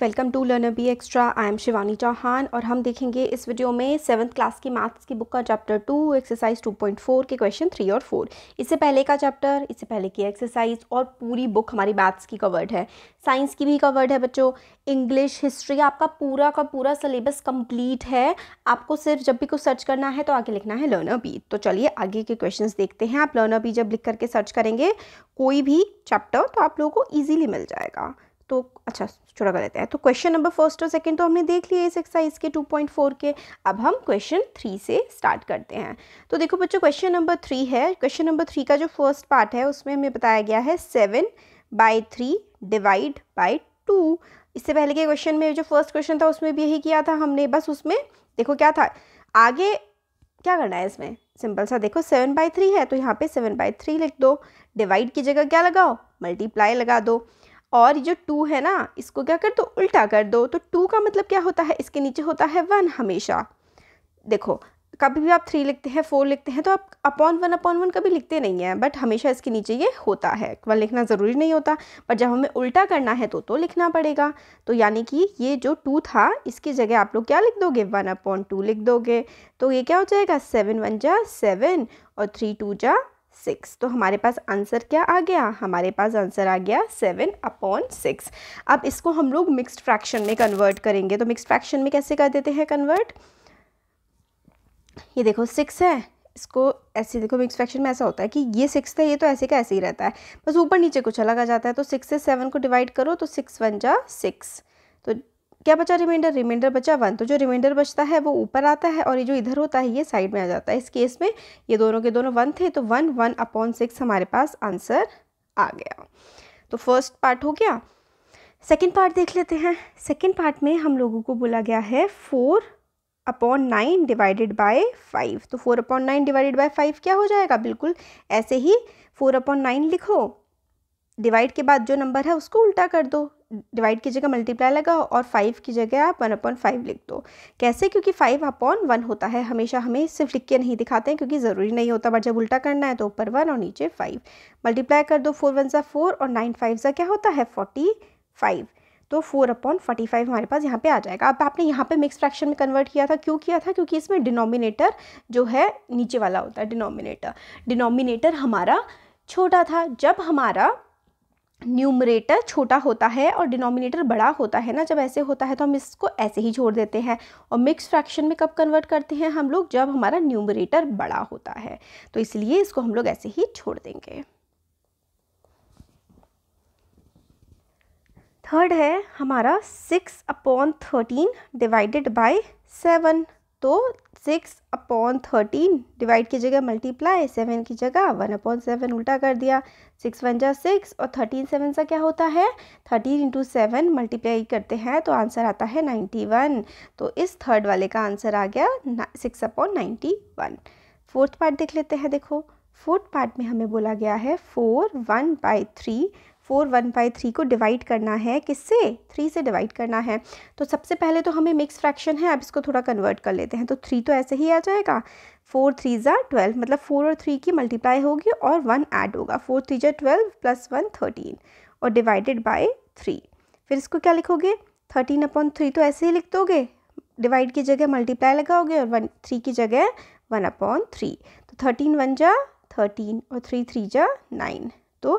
welcome to Learner B Extra I am Shivani Chauhan और हम देखेंगे इस वीडियो में सेवन्थ क्लास की मैथ्स की बुक का chapter two exercise two point four के क्वेश्चन थ्री और फोर इससे पहले का चैप्टर इससे पहले की एक्सरसाइज और पूरी बुक हमारी मैथ्स की कवर्ड है साइंस की भी कवर्ड है बच्चों इंग्लिश हिस्ट्री आपका पूरा का पूरा सिलेबस कंप्लीट है आपको सिर्फ जब भी कुछ सर्च करना है तो आगे लिखना है लर्नर बी तो चलिए आगे के क्वेश्चन देखते हैं आप लर्नर बी जब लिख करके सर्च करेंगे कोई भी चैप्टर तो आप लोगों को ईजिली मिल जाएगा तो अच्छा छोड़ा कर लेते हैं तो क्वेश्चन नंबर फर्स्ट और सेकंड तो हमने देख लिए इस एक्सरसाइज के 2.4 के अब हम क्वेश्चन थ्री से स्टार्ट करते हैं तो देखो बच्चों क्वेश्चन नंबर थ्री है क्वेश्चन नंबर थ्री का जो फर्स्ट पार्ट है उसमें हमें बताया गया है seven by three divide by two इससे पहले के क्वेश्चन में जो फर्स्ट क्वेश्चन था उसमें भी यही किया था हमने बस उसमें देखो क्या था आगे क्या करना है इसमें सिंपल सा देखो सेवन बाई थ्री है तो यहाँ पे सेवन बाई थ्री लिख दो डिवाइड की जगह क्या लगाओ मल्टीप्लाई लगा दो और जो टू है ना इसको क्या कर दो उल्टा कर दो तो टू का मतलब क्या होता है इसके नीचे होता है वन हमेशा देखो कभी भी आप थ्री लिखते हैं फोर लिखते हैं तो आप अपॉन वन अपॉन वन कभी लिखते नहीं हैं बट हमेशा इसके नीचे ये होता है वन लिखना ज़रूरी नहीं होता बट जब हमें उल्टा करना है तो तो लिखना पड़ेगा तो यानी कि ये जो टू था इसकी जगह आप लोग क्या लिख दोगे वन अपॉन टू लिख दोगे तो ये क्या हो जाएगा सेवन वन जा सेवन और थ्री टू जा सिक्स तो हमारे पास आंसर क्या आ गया हमारे पास आंसर आ गया सेवन अपॉन सिक्स अब इसको हम लोग मिक्सड फ्रैक्शन में कन्वर्ट करेंगे तो मिक्सड फ्रैक्शन में कैसे कर देते हैं कन्वर्ट ये देखो सिक्स है इसको ऐसे देखो मिक्स फ्रैक्शन में ऐसा होता है कि ये सिक्स है ये तो ऐसे का ऐसे ही रहता है बस ऊपर नीचे कुछ अलग आ जाता है तो सिक्स से सेवन को डिवाइड करो तो सिक्स वन जा सिक्स तो क्या बचा रिमाइंडर रिमाइंडर बचा वन तो जो रिमाइंडर बचता है वो ऊपर आता है और ये जो इधर होता है ये साइड में आ जाता है इस केस में ये दोनों के दोनों वन थे तो वन वन अपॉन सिक्स हमारे पास आंसर आ गया तो फर्स्ट पार्ट हो गया सेकेंड पार्ट देख लेते हैं सेकेंड पार्ट में हम लोगों को बोला गया है four upon nine divided by five तो four upon nine divided by five क्या हो जाएगा बिल्कुल ऐसे ही फोर अपॉन नाइन लिखो डिवाइड के बाद जो नंबर है उसको उल्टा कर दो डिवाइड की जगह मल्टीप्लाई लगाओ और फाइव की जगह आप वन अपॉन फाइव लिख दो कैसे क्योंकि फाइव अपॉन वन होता है हमेशा हमें सिर्फ लिख के नहीं दिखाते हैं क्योंकि ज़रूरी नहीं होता बट जब उल्टा करना है तो ऊपर वन और नीचे फाइव मल्टीप्लाई कर दो फोर वन सा फोर और नाइन फाइव सा क्या होता है फोर्टी फाइव तो फोर अपॉन फोर्टी फाइव हमारे पास यहाँ पे आ जाएगा अब आपने यहाँ पे मिक्स फ्रैक्शन में कन्वर्ट किया था क्यों किया था क्योंकि इसमें डिनोमिनेटर जो है नीचे वाला होता है डिनोमिनेटर डिनोमिनेटर हमारा छोटा था जब हमारा न्यूमरेटर छोटा होता है और डिनोमिनेटर बड़ा होता है ना जब ऐसे होता है तो हम इसको ऐसे ही छोड़ देते हैं और मिक्स फ्रैक्शन में कब कन्वर्ट करते हैं हम लोग जब हमारा न्यूमरेटर बड़ा होता है तो इसलिए इसको हम लोग ऐसे ही छोड़ देंगे थर्ड है हमारा six upon thirteen divided by seven तो सिक्स अपॉन थर्टीन डिवाइड की जगह मल्टीप्लाई सेवन की जगह वन अपॉन सेवन उल्टा कर दिया सिक्स वन जा सिक्स और थर्टीन सेवन सा क्या होता है थर्टीन इंटू सेवन मल्टीप्लाई करते हैं तो आंसर आता है नाइन्टी वन तो इस थर्ड वाले का आंसर आ गया six upon ninety one fourth part देख लेते हैं देखो फोर्थ पार्ट में हमें बोला गया है four one by three four one by three को डिवाइड करना है किससे थ्री से डिवाइड करना है तो सबसे पहले तो हमें मिक्स फ्रैक्शन है अब इसको थोड़ा कन्वर्ट कर लेते हैं तो थ्री तो ऐसे ही आ जाएगा फोर थ्री ज़ा ट्वेल्व मतलब फोर और थ्री की मल्टीप्लाई होगी और वन ऐड होगा फोर थ्री ज़ा ट्वेल्व प्लस वन थर्टीन और डिवाइडेड बाई थ्री फिर इसको क्या लिखोगे थर्टीन अपॉन थ्री तो ऐसे ही लिख दोगे डिवाइड की जगह मल्टीप्लाई लगाओगे और वन थ्री की जगह वन अपॉन थ्री तो थर्टीन वन जा थर्टीन और थ्री थ्री जा नाइन तो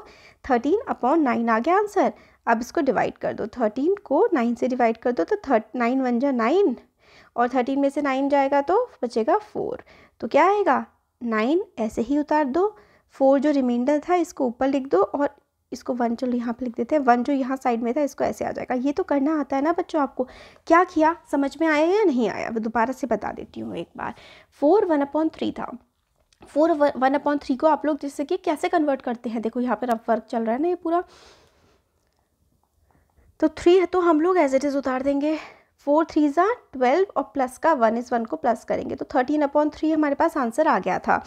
थर्टीन अपॉन नाइन आ गया आंसर अब इसको डिवाइड कर दो थर्टीन को नाइन से डिवाइड कर दो तो थर्ट नाइन वन जा नाइन और थर्टीन में से नाइन जाएगा तो बचेगा फोर तो क्या आएगा नाइन ऐसे ही उतार दो फोर जो रिमाइंडर था इसको ऊपर लिख दो और इसको वन जो यहाँ पे लिख देते हैं वन जो यहाँ साइड में था इसको ऐसे आ जाएगा ये तो करना आता है ना बच्चों आपको क्या किया समझ में आया या नहीं आया मैं दोबारा से बता देती हूँ एक बार फोर वन अपॉन थ्री था फोर वन अपॉइंट थ्री को आप लोग जैसे कि कैसे कन्वर्ट करते हैं देखो यहाँ पर अब वर्क चल रहा है ना ये पूरा तो थ्री है तो हम लोग एज इट इज़ उतार देंगे फोर थ्री ज़ा ट्वेल्व और प्लस का वन इज़ वन को प्लस करेंगे तो थर्टीन अपॉन थ्री हमारे पास आंसर आ गया था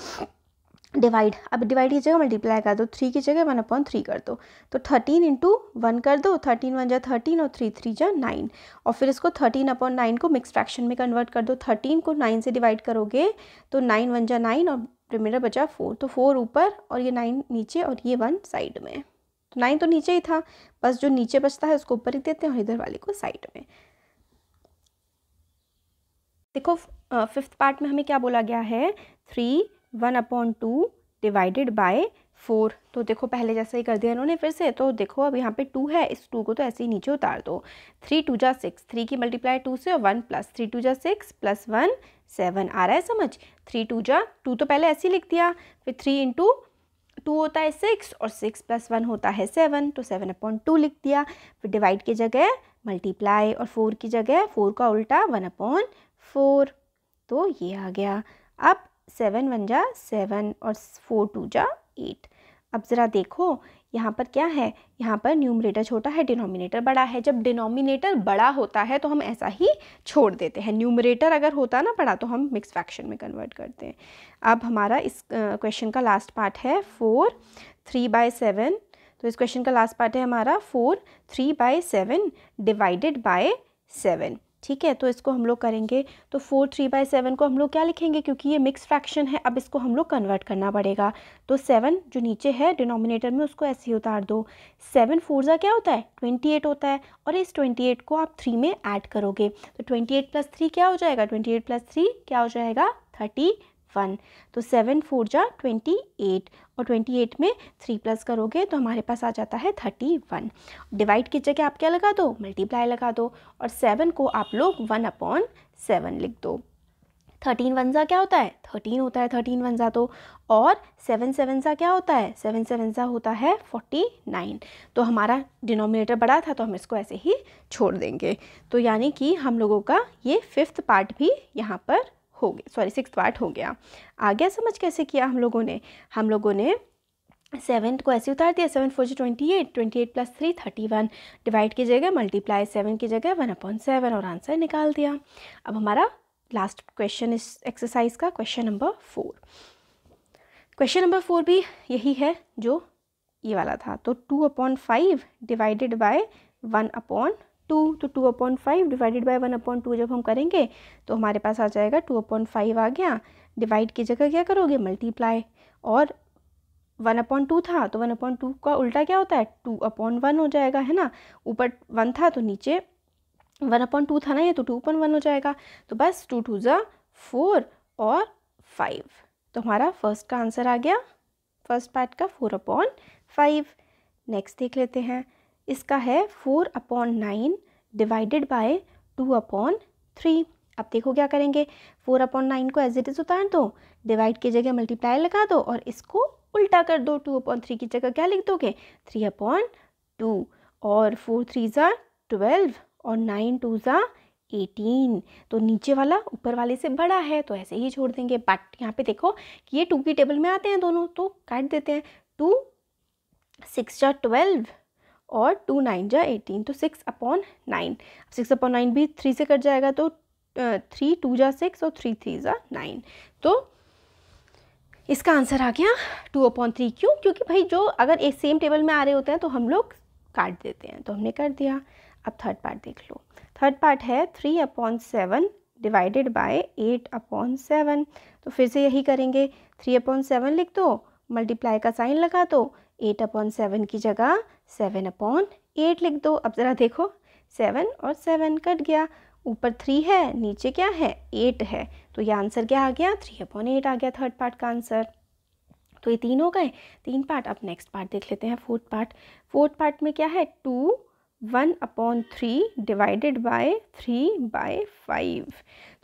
डिवाइड अब डिवाइड की जगह मल्टीप्लाई कर दो थ्री की जगह वन अपॉन थ्री कर दो तो थर्टीन इंटू वन कर दो थर्टीन वन जा थर्टीन और थ्री थ्री जा नाइन और फिर इसको थर्टीन अपॉन नाइन को मिक्स फ्रैक्शन में कन्वर्ट कर दो थर्टीन को नाइन से डिवाइड करोगे तो नाइन वन जा नाइन और फिर बचा फोर तो फोर ऊपर और ये नाइन नीचे और ये वन साइड में तो नाइन तो नीचे ही था बस जो नीचे बचता है उसको ऊपर ही देते हैं और इधर वाले को साइड में देखो फिफ्थ पार्ट में हमें क्या बोला गया है three one upon two divided by four तो देखो पहले जैसा ही कर दिया इन्होंने फिर से तो देखो अब यहाँ पे टू है इस टू को तो ऐसे ही नीचे उतार दो थ्री टू जा सिक्स थ्री की मल्टीप्लाई टू से और वन प्लस थ्री टू जा सिक्स प्लस वन सेवन आ रहा है समझ थ्री टू जा टू तो पहले ऐसे ही लिख दिया फिर थ्री इंटू टू होता है सिक्स और सिक्स प्लस वन होता है सेवन तो सेवन अपॉइंट टू लिख दिया फिर डिवाइड की जगह मल्टीप्लाई और फोर की जगह फोर का उल्टा वन अपॉन फोर तो ये आ गया अब सेवन वन जा सेवन और फोर टू जा एट अब ज़रा देखो यहाँ पर क्या है यहाँ पर न्यूमरेटर छोटा है डिनोमिनेटर बड़ा है जब डिनोमिनेटर बड़ा होता है तो हम ऐसा ही छोड़ देते हैं न्यूमरेटर अगर होता ना बड़ा तो हम मिक्स फ्रैक्शन में कन्वर्ट करते हैं अब हमारा इस क्वेश्चन का लास्ट पार्ट है फोर थ्री बाय सेवन तो इस क्वेश्चन का लास्ट पार्ट है हमारा four three by seven divided by seven ठीक है तो इसको हम लोग करेंगे तो फोर थ्री बाई सेवन को हम लोग क्या लिखेंगे क्योंकि ये मिक्स फ्रैक्शन है अब इसको हम लोग कन्वर्ट करना पड़ेगा तो सेवन जो नीचे है डिनोमिनेटर में उसको ऐसे ही उतार दो सेवन फोरज़ा क्या होता है ट्वेंटी एट होता है और इस ट्वेंटी एट को आप थ्री में ऐड करोगे तो ट्वेंटी एट प्लस थ्री क्या हो जाएगा ट्वेंटी एट प्लस थ्री क्या हो जाएगा थर्टी वन तो सेवन फोर जा ट्वेंटी एट और ट्वेंटी एट में थ्री प्लस करोगे तो हमारे पास आ जाता है थर्टी वन डिवाइड की जगह आप क्या लगा दो मल्टीप्लाई लगा दो और सेवन को आप लोग वन अपॉन सेवन लिख दो थर्टीन वन सा क्या होता है थर्टीन होता है थर्टीन वन ज़ा तो और सेवन सेवन सा क्या होता है सेवन सेवन सा होता है फोर्टी नाइन तो हमारा डिनोमिनेटर बड़ा था तो हम इसको ऐसे ही छोड़ देंगे तो यानी कि हम लोगों का ये फिफ्थ पार्ट भी यहाँ पर हो गया सॉरी सिक्स पार्ट हो गया आ गया समझ कैसे किया हम लोगों ने हम लोगों ने सेवन को ऐसे उतार दिया सेवन फोर जो twenty eight twenty eight plus three thirty one divide की जगह मल्टीप्लाई सेवन की जगह वन अपॉइंट सेवन और आंसर निकाल दिया अब हमारा लास्ट क्वेश्चन इस एक्सरसाइज का question number four question number four भी यही है जो ये वाला था तो two upon five divided by one upon two तो two upon five divided by one upon two जब हम करेंगे तो हमारे पास आ जाएगा टू अपॉन फाइव आ गया डिवाइड की जगह क्या करोगे मल्टीप्लाई और वन अपॉन टू था तो वन अपॉन टू का उल्टा क्या होता है टू अपॉन वन हो जाएगा है ना ऊपर वन था तो नीचे वन अपॉन टू था ना ये तो टू अपॉन वन हो जाएगा तो बस टू टू ज़ा फोर और फाइव तो हमारा फर्स्ट का आंसर आ गया फर्स्ट पार्ट का फोर अपॉन फाइव नेक्स्ट देख लेते हैं इसका है four upon nine divided by two upon three अब देखो क्या करेंगे फोर अपॉन नाइन को एज इट इज़ उतार दो डिवाइड की जगह मल्टीप्लाई लगा दो और इसको उल्टा कर दो टू अपॉन थ्री की जगह क्या लिख दोगे थ्री अपॉन टू और फोर थ्री ज़ा ट्वेल्व और नाइन टू ज़ा एटीन तो नीचे वाला ऊपर वाले से बड़ा है तो ऐसे ही छोड़ देंगे बट यहाँ पे देखो कि ये टू की टेबल में आते हैं दोनों तो काट देते हैं टू सिक्स जा ट्वेल्व और टू नाइन जा एटीन तो six upon nine six upon nine भी थ्री से कट जाएगा तो थ्री टू जा सिक्स और थ्री थ्री जा नाइन तो इसका आंसर आ गया टू अपॉन थ्री क्यों क्योंकि भाई जो अगर एक सेम टेबल में आ रहे होते हैं तो हम लोग काट देते हैं तो हमने कर दिया अब थर्ड पार्ट देख लो थर्ड पार्ट है three upon seven divided by eight upon seven तो फिर से यही करेंगे थ्री अपॉन सेवन लिख दो मल्टीप्लाई का साइन लगा दो एट अपॉन सेवन की जगह सेवन अपॉन एट लिख दो अब ज़रा देखो सेवन और सेवन कट गया ऊपर थ्री है नीचे क्या है एट है तो ये आंसर क्या आ गया थ्री अपॉन एट आ गया थर्ड पार्ट का आंसर तो ये तीन हो गए तीन पार्ट अब नेक्स्ट पार्ट देख लेते हैं फोर्थ पार्ट फोर्थ पार्ट में क्या है two one upon three divided by three by five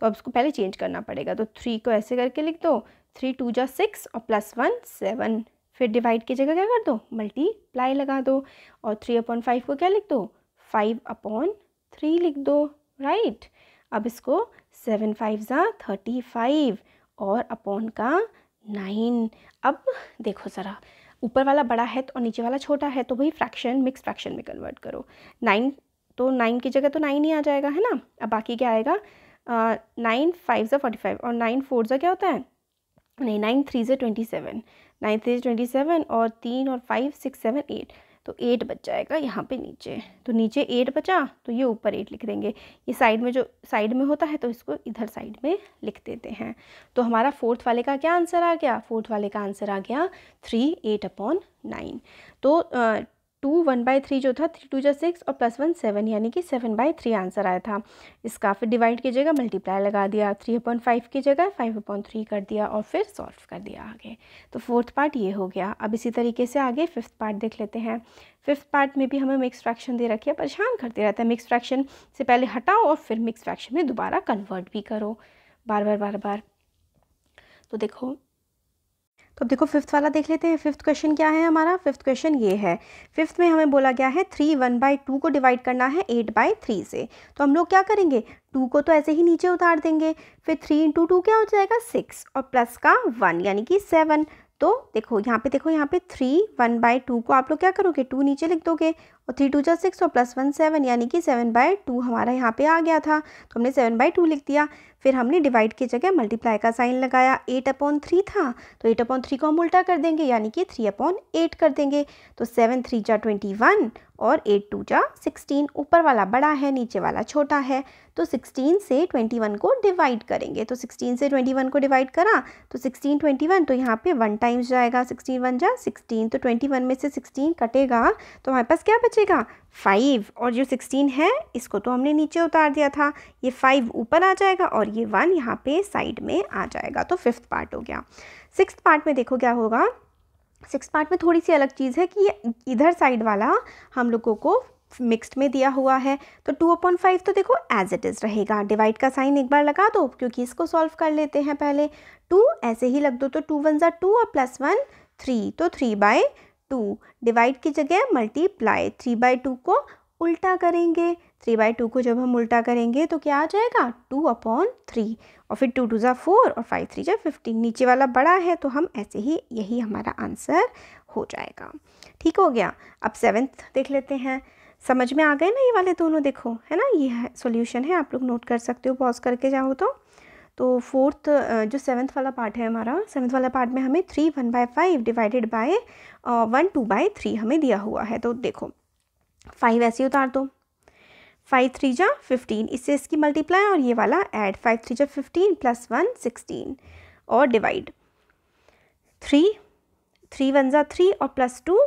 तो अब इसको पहले चेंज करना पड़ेगा तो थ्री को ऐसे करके लिख दो थ्री टू जा सिक्स और प्लस वन सेवन फिर डिवाइड की जगह क्या कर दो मल्टीप्लाई लगा दो और थ्री अपॉन फाइव को क्या लिख दो फाइव अपॉन थ्री लिख दो राइट अब इसको सेवन फाइव ज़ा थर्टी फाइव और अपॉन का नाइन अब देखो ज़रा ऊपर वाला बड़ा है तो और नीचे वाला छोटा है तो वही फ्रैक्शन मिक्स फ्रैक्शन में कन्वर्ट करो नाइन तो नाइन की जगह तो नाइन ही आ जाएगा है ना अब बाकी क्या आएगा नाइन फाइव ज़ा फोर्टी फाइव और नाइन फोर ज़ा क्या होता है नहीं नाइन थ्री ज़ा twenty seven nine three twenty seven और तीन और फाइव सिक्स सेवन एट तो एट बच जाएगा यहाँ पे नीचे तो नीचे एट बचा तो ये ऊपर एट लिख देंगे ये साइड में जो साइड में होता है तो इसको इधर साइड में लिख देते हैं तो हमारा फोर्थ वाले का क्या आंसर आ गया फोर्थ वाले का आंसर आ गया थ्री एट अपॉन नाइन तो टू वन बाई थ्री जो था थ्री टू जो सिक्स और प्लस वन सेवन यानी कि सेवन बाई थ्री आंसर आया था इसका फिर डिवाइड की जगह मल्टीप्लाई लगा दिया थ्री अपॉइंट फाइव की जगह फाइव अपॉइंट थ्री कर दिया और फिर सॉल्व कर दिया आगे तो फोर्थ पार्ट ये हो गया अब इसी तरीके से आगे फिफ्थ पार्ट देख लेते हैं फिफ्थ पार्ट में भी हमें मिक्स फ्रैक्शन दे रखी है परेशान करते रहते हैं मिक्स फ्रैक्शन से पहले हटाओ और फिर मिक्स फ्रैक्शन में दोबारा कन्वर्ट भी करो बार बार बार बार तो देखो तो अब देखो फिफ्थ वाला देख लेते हैं फिफ्थ क्वेश्चन क्या है हमारा फिफ्थ क्वेश्चन ये है फिफ्थ में हमें बोला गया है थ्री वन बाई टू को डिवाइड करना है एट बाई थ्री से तो हम लोग क्या करेंगे टू को तो ऐसे ही नीचे उतार देंगे फिर थ्री इंटू टू क्या हो जाएगा सिक्स और प्लस का वन यानी कि सेवन तो देखो यहाँ पे देखो यहाँ पे थ्री वन बाई टू को आप लोग क्या करोगे टू नीचे लिख दोगे और थ्री टू जा सिक्स और प्लस वन सेवन यानी कि सेवन बाय टू हमारा यहाँ पे आ गया था तो हमने सेवन बाय टू लिख दिया फिर हमने डिवाइड की जगह मल्टीप्लाई का साइन लगाया एट अपॉन थ्री था तो एट अपॉन थ्री को हम उल्टा कर देंगे यानी कि थ्री अपॉन एट कर देंगे तो सेवन थ्री जा ट्वेंटी वन और एट टू जा सिक्सटीन ऊपर वाला बड़ा है नीचे वाला छोटा है तो सिक्सटीन से ट्वेंटी वन को डिवाइड करेंगे तो सिक्सटीन से ट्वेंटी वन को डिवाइड करा तो सिक्सटीन ट्वेंटी वन तो यहाँ पे वन टाइम्स जाएगा सिक्सटीन वन जा सिक्सटीन तो ट्वेंटी वन में से सिक्सटीन कटेगा तो हमारे पास क्या बचा बचेगा फाइव और जो सिक्सटीन है इसको तो हमने नीचे उतार दिया था ये फाइव ऊपर आ जाएगा और ये वन यहाँ पे साइड में आ जाएगा तो फिफ्थ पार्ट हो गया सिक्स पार्ट में देखो क्या होगा सिक्स पार्ट में थोड़ी सी अलग चीज़ है कि ये इधर साइड वाला हम लोगों को मिक्स्ड में दिया हुआ है तो टू अपॉइंट फाइव तो देखो एज इट इज़ रहेगा डिवाइड का साइन एक बार लगा दो क्योंकि इसको सॉल्व कर लेते हैं पहले टू ऐसे ही लग दो तो टू वन ज़ा टू और प्लस वन थ्री तो थ्री बाय टू डिवाइड की जगह मल्टीप्लाई थ्री बाई टू को उल्टा करेंगे थ्री बाई टू को जब हम उल्टा करेंगे तो क्या आ जाएगा टू अपॉन थ्री और फिर टू टू ज़ा फोर और फाइव थ्री ज़ा फिफ्टीन नीचे वाला बड़ा है तो हम ऐसे ही यही हमारा आंसर हो जाएगा ठीक हो गया अब सेवेंथ देख लेते हैं समझ में आ गए ना ये वाले दोनों देखो है ना ये सॉल्यूशन है आप लोग नोट कर सकते हो पॉज करके जाओ तो तो फोर्थ जो सेवन्थ वाला पार्ट है हमारा सेवन्थ वाला पार्ट में हमें three one by five divided by one two by three हमें दिया हुआ है तो देखो फाइव ऐसे उतार दो फाइव थ्री जा फिफ्टीन इससे इसकी मल्टीप्लाई और ये वाला ऐड फाइव थ्री जा फिफ्टीन प्लस वन सिक्सटीन और डिवाइड थ्री थ्री वन ज़ा थ्री और प्लस टू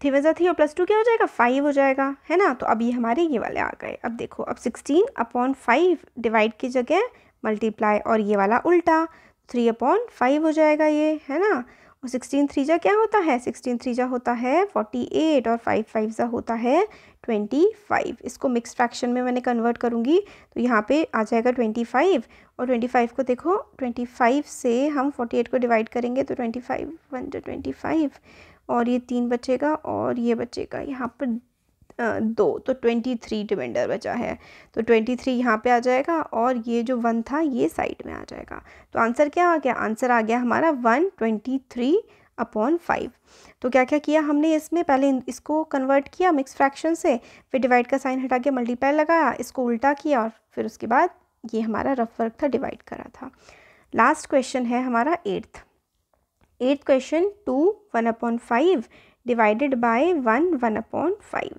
थ्री वन ज़ा थ्री और प्लस टू क्या हो जाएगा फाइव हो जाएगा है ना तो अब ये हमारे ये वाले आ गए अब देखो अब सिक्सटीन अपॉन फाइव डिवाइड की जगह मल्टीप्लाई और ये वाला उल्टा थ्री अपॉन फाइव हो जाएगा ये है ना और सिक्सटीन थ्री जा क्या होता है सिक्सटीन थ्री जा होता है फोर्टी एट और फाइव फाइव जा होता है ट्वेंटी फाइव इसको मिक्स फ्रैक्शन में मैंने कन्वर्ट करूँगी तो यहाँ पे आ जाएगा ट्वेंटी फाइव और ट्वेंटी फाइव को देखो ट्वेंटी फाइव से हम फोर्टी एट को डिवाइड करेंगे तो ट्वेंटी फाइव वन जो ट्वेंटी फाइव और ये तीन बचेगा और ये बचेगा यहाँ पर दो तो ट्वेंटी थ्री डिवेंडर बचा है तो ट्वेंटी थ्री यहाँ पर आ जाएगा और ये जो वन था ये साइड में आ जाएगा तो आंसर क्या आ गया आंसर आ गया हमारा one twenty three upon five तो क्या क्या किया हमने इसमें पहले इसको कन्वर्ट किया मिक्स फ्रैक्शन से फिर डिवाइड का साइन हटा के मल्टीप्लाई लगाया इसको उल्टा किया और फिर उसके बाद ये हमारा रफ वर्क था डिवाइड करा था लास्ट क्वेश्चन है हमारा eighth eighth question two one upon five divided by one one upon five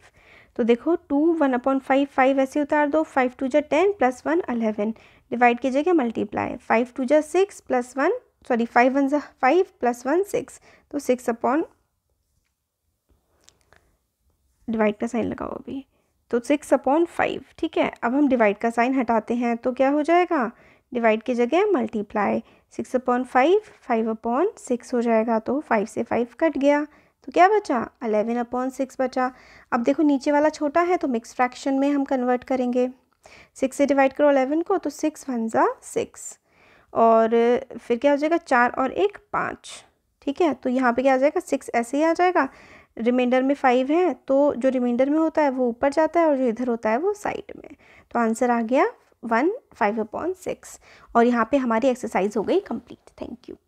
तो देखो two one upon five five ऐसे उतार दो फाइव टू जो ten plus one eleven divide कीजिएगा मल्टीप्लाई फाइव टू जो six plus one sorry five one जा five plus one six तो सिक्स अपॉन डिवाइड का साइन लगाओ अभी तो सिक्स अपॉन फाइव ठीक है अब हम डिवाइड का साइन हटाते हैं तो क्या हो जाएगा डिवाइड की जगह multiply six upon five five upon six हो जाएगा तो फाइव से फाइव कट गया तो क्या बचा अलेवन अपॉन सिक्स बचा अब देखो नीचे वाला छोटा है तो मिक्स फ्रैक्शन में हम कन्वर्ट करेंगे सिक्स से डिवाइड करो अलेवन को तो सिक्स वन ज़ा सिक्स और फिर क्या हो जाएगा चार और एक पाँच ठीक है तो यहाँ पे क्या आ जाएगा सिक्स ऐसे ही आ जाएगा रिमाइंडर में फाइव है तो जो रिमाइंडर में होता है वो ऊपर जाता है और जो इधर होता है वो साइड में तो आंसर आ गया वन फाइव अपॉन सिक्स और यहाँ पे हमारी एक्सरसाइज हो गई कंप्लीट थैंक यू